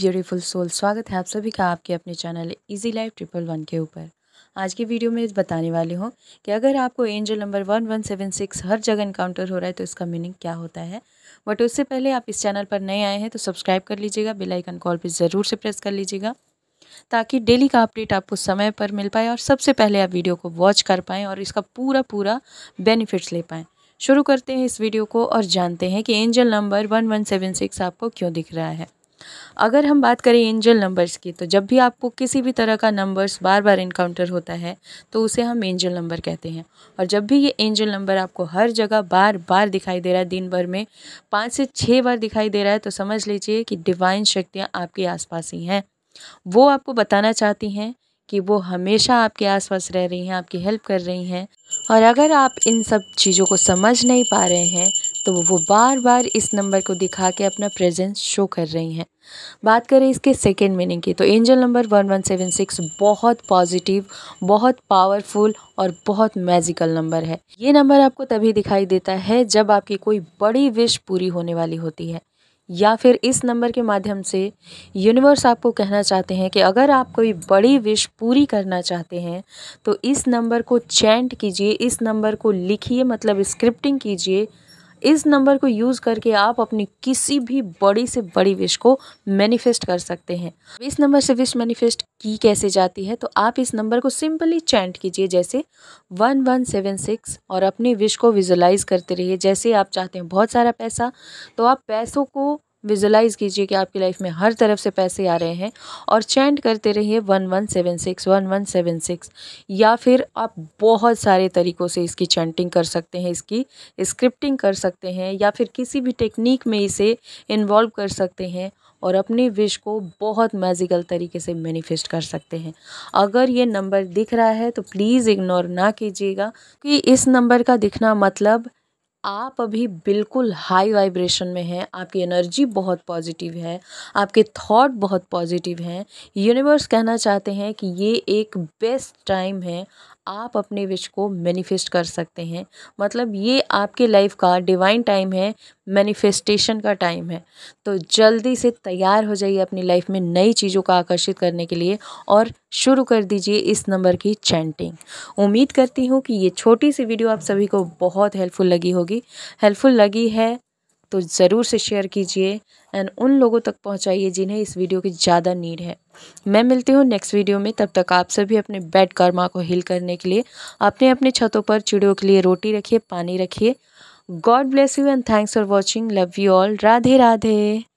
beautiful soul स्वागत है आप सभी का आपके अपने channel Easy Life triple one के ऊपर आज की वीडियो में बताने वाली हूँ कि अगर आपको angel number one one seven six हर जगह इनकाउंटर हो रहा है तो इसका मीनिंग क्या होता है बट उससे पहले आप इस चैनल पर नए आए हैं तो सब्सक्राइब कर लीजिएगा बिलाईकन कॉल पर ज़रूर से प्रेस कर लीजिएगा ताकि डेली का अपडेट आपको समय पर मिल पाए और सबसे पहले आप वीडियो को वॉच कर पाएँ और इसका पूरा पूरा बेनिफिट्स ले पाएँ शुरू करते हैं इस वीडियो को और जानते हैं कि angel number one one seven six आपको क्यों दिख रहा है अगर हम बात करें एंजल नंबर्स की तो जब भी आपको किसी भी तरह का नंबर्स बार बार इनकाउंटर होता है तो उसे हम एंजल नंबर कहते हैं और जब भी ये एंजल नंबर आपको हर जगह बार बार दिखाई दे रहा है दिन भर में पाँच से छः बार दिखाई दे रहा है तो समझ लीजिए कि डिवाइन शक्तियाँ आपके आस ही हैं वो आपको बताना चाहती हैं कि वो हमेशा आपके आसपास रह रही हैं आपकी हेल्प कर रही हैं और अगर आप इन सब चीज़ों को समझ नहीं पा रहे हैं तो वो बार बार इस नंबर को दिखा के अपना प्रेजेंस शो कर रही हैं बात करें इसके सेकेंड मीनिंग की तो angel number one one seven six बहुत पॉजिटिव बहुत पावरफुल और बहुत मैजिकल नंबर है ये नंबर आपको तभी दिखाई देता है जब आपकी कोई बड़ी विश पूरी होने वाली होती है या फिर इस नंबर के माध्यम से यूनिवर्स आपको कहना चाहते हैं कि अगर आप कोई बड़ी विश पूरी करना चाहते हैं तो इस नंबर को चैंट कीजिए इस नंबर को लिखिए मतलब स्क्रिप्टिंग कीजिए इस नंबर को यूज़ करके आप अपनी किसी भी बड़ी से बड़ी विश को मैनिफेस्ट कर सकते हैं इस नंबर से विश मैनिफेस्ट की कैसे जाती है तो आप इस नंबर को सिंपली चैंट कीजिए जैसे वन वन सेवन सिक्स और अपनी विश को विजुलाइज करते रहिए जैसे आप चाहते हैं बहुत सारा पैसा तो आप पैसों को विजुलाइज़ कीजिए कि आपकी लाइफ में हर तरफ से पैसे आ रहे हैं और चैंट करते रहिए one one seven six one one seven six या फिर आप बहुत सारे तरीक़ों से इसकी चैंटिंग कर सकते हैं इसकी स्क्रिप्टिंग कर सकते हैं या फिर किसी भी टेक्निक में इसे इन्वॉल्व कर सकते हैं और अपनी विश को बहुत मैजिकल तरीके से मैनिफेस्ट कर सकते हैं अगर ये नंबर दिख रहा है तो प्लीज़ इग्नोर ना कीजिएगा कि इस नंबर का दिखना मतलब आप अभी बिल्कुल हाई वाइब्रेशन में हैं आपकी एनर्जी बहुत पॉजिटिव है आपके थॉट बहुत पॉजिटिव हैं यूनिवर्स कहना चाहते हैं कि ये एक बेस्ट टाइम है आप अपने विश को मैनिफेस्ट कर सकते हैं मतलब ये आपके लाइफ का डिवाइन टाइम है मैनिफेस्टेशन का टाइम है तो जल्दी से तैयार हो जाइए अपनी लाइफ में नई चीज़ों का आकर्षित करने के लिए और शुरू कर दीजिए इस नंबर की चैंटिंग उम्मीद करती हूँ कि ये छोटी सी वीडियो आप सभी को बहुत हेल्पफुल लगी होगी हेल्पफुल लगी है तो ज़रूर से शेयर कीजिए एंड उन लोगों तक पहुँचाइए जिन्हें इस वीडियो की ज़्यादा नीड है मैं मिलती हूँ नेक्स्ट वीडियो में तब तक आप सभी अपने बेड कर्मा को हील करने के लिए अपने अपने छतों पर चिड़ियों के लिए रोटी रखिए पानी रखिए God bless you and thanks for watching love you all Radhe Radhe